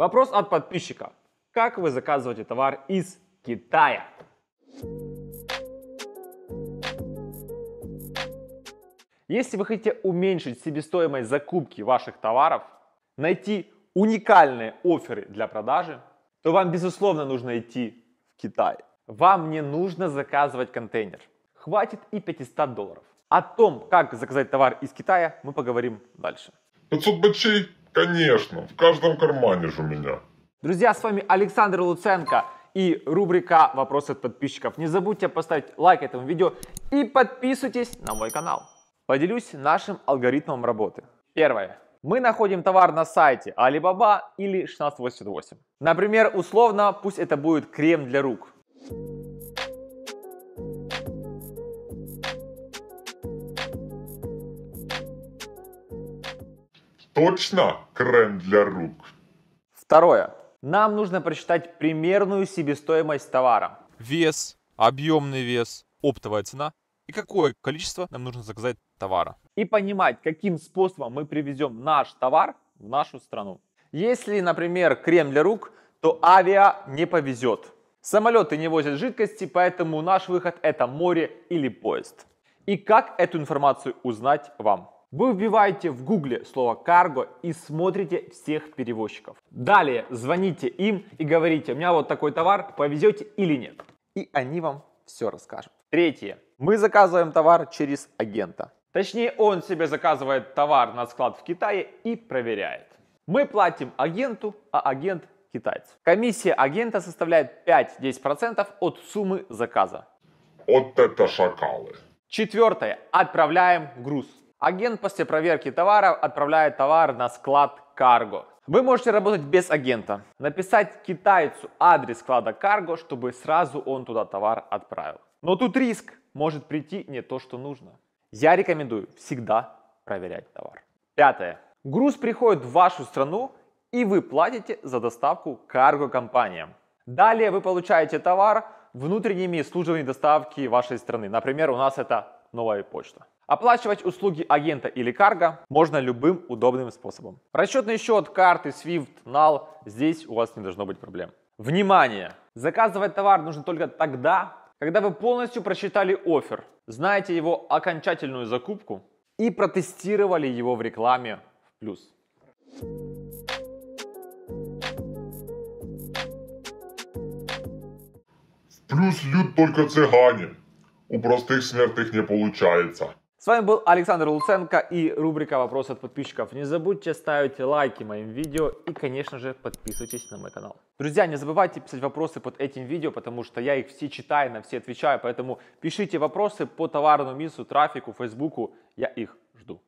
Вопрос от подписчика. Как вы заказываете товар из Китая? Если вы хотите уменьшить себестоимость закупки ваших товаров, найти уникальные оферы для продажи, то вам, безусловно, нужно идти в Китай. Вам не нужно заказывать контейнер. Хватит и 500 долларов. О том, как заказать товар из Китая, мы поговорим дальше. 500 бачей Конечно, в каждом кармане же у меня. Друзья, с вами Александр Луценко и рубрика «Вопросы от подписчиков». Не забудьте поставить лайк этому видео и подписывайтесь на мой канал. Поделюсь нашим алгоритмом работы. Первое. Мы находим товар на сайте Alibaba или 1688. Например, условно, пусть это будет крем для рук. точно крем для рук. Второе. Нам нужно прочитать примерную себестоимость товара. Вес, объемный вес, оптовая цена и какое количество нам нужно заказать товара. И понимать, каким способом мы привезем наш товар в нашу страну. Если, например, крем для рук, то авиа не повезет. Самолеты не возят жидкости, поэтому наш выход это море или поезд. И как эту информацию узнать вам? Вы вбиваете в гугле слово «карго» и смотрите всех перевозчиков. Далее звоните им и говорите, у меня вот такой товар, повезете или нет. И они вам все расскажут. Третье. Мы заказываем товар через агента. Точнее, он себе заказывает товар на склад в Китае и проверяет. Мы платим агенту, а агент китайцу. Комиссия агента составляет 5-10% от суммы заказа. Вот это шакалы. Четвертое. Отправляем груз. Агент после проверки товара отправляет товар на склад карго. Вы можете работать без агента. Написать китайцу адрес склада карго, чтобы сразу он туда товар отправил. Но тут риск. Может прийти не то, что нужно. Я рекомендую всегда проверять товар. Пятое. Груз приходит в вашу страну, и вы платите за доставку карго-компаниям. Далее вы получаете товар внутренними службами доставки вашей страны. Например, у нас это новая почта. Оплачивать услуги агента или карга можно любым удобным способом. Расчетный счет, карты, SWIFT, NAL, здесь у вас не должно быть проблем. Внимание! Заказывать товар нужно только тогда, когда вы полностью прочитали офер, знаете его окончательную закупку и протестировали его в рекламе в плюс. В плюс льют только цыгане. У простых смертных не получается. С вами был Александр Луценко и рубрика «Вопрос от подписчиков». Не забудьте ставить лайки моим видео и, конечно же, подписывайтесь на мой канал. Друзья, не забывайте писать вопросы под этим видео, потому что я их все читаю, на все отвечаю, поэтому пишите вопросы по товарному миссу, трафику, фейсбуку, я их жду.